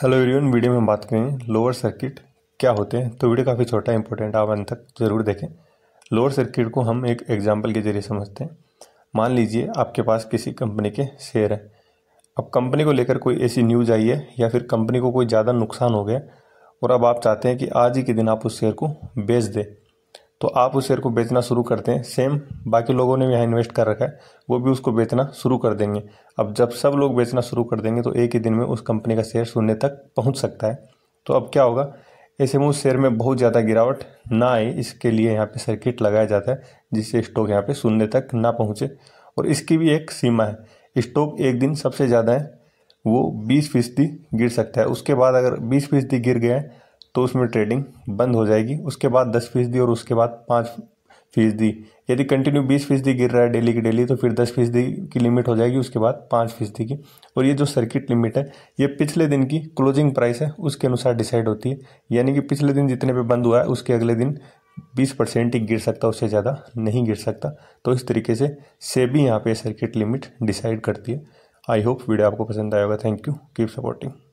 hello everyone video में हम बात करेंगे लोअर सर्किट क्या होते हैं तो वीडियो काफ़ी छोटा इंपॉर्टेंट आप अंत तक ज़रूर देखें लोअर सर्किट को हम एक एग्जाम्पल के जरिए समझते हैं मान लीजिए आपके पास किसी कंपनी के शेयर हैं अब कंपनी को लेकर कोई ऐसी न्यूज आई है या फिर कंपनी को कोई ज़्यादा नुकसान हो गया और अब आप चाहते हैं कि आज ही के दिन आप उस शेयर को बेच दें तो आप उस शेयर को बेचना शुरू करते हैं सेम बाकी लोगों ने भी यहाँ इन्वेस्ट कर रखा है वो भी उसको बेचना शुरू कर देंगे अब जब सब लोग बेचना शुरू कर देंगे तो एक ही दिन में उस कंपनी का शेयर शून्य तक पहुँच सकता है तो अब क्या होगा ऐसे में उस शेयर में बहुत ज़्यादा गिरावट ना आए इसके लिए यहाँ पर सर्किट लगाया जाता है जिससे स्टॉक यहाँ पर शून्य तक ना पहुँचे और इसकी भी एक सीमा है स्टॉक एक दिन सबसे ज़्यादा है वो बीस फीसदी गिर सकता है उसके बाद अगर बीस फीसदी गिर गया है तो उसमें ट्रेडिंग बंद हो जाएगी उसके बाद दस फीसदी और उसके बाद पाँच फीसदी यदि कंटिन्यू बीस फीसदी गिर रहा है डेली की डेली तो फिर दस फीसदी की लिमिट हो जाएगी उसके बाद पाँच फीसदी की और ये जो सर्किट लिमिट है ये पिछले दिन की क्लोजिंग प्राइस है उसके अनुसार डिसाइड होती है यानी कि पिछले दिन जितने पे बंद हुआ है उसके अगले दिन बीस परसेंट ही गिर सकता उससे ज़्यादा नहीं गिर सकता तो इस तरीके से सेबी यहाँ पर सर्किट लिमिट डिसाइड करती है आई होप वीडियो आपको पसंद आएगा थैंक यू कीप सपोर्टिंग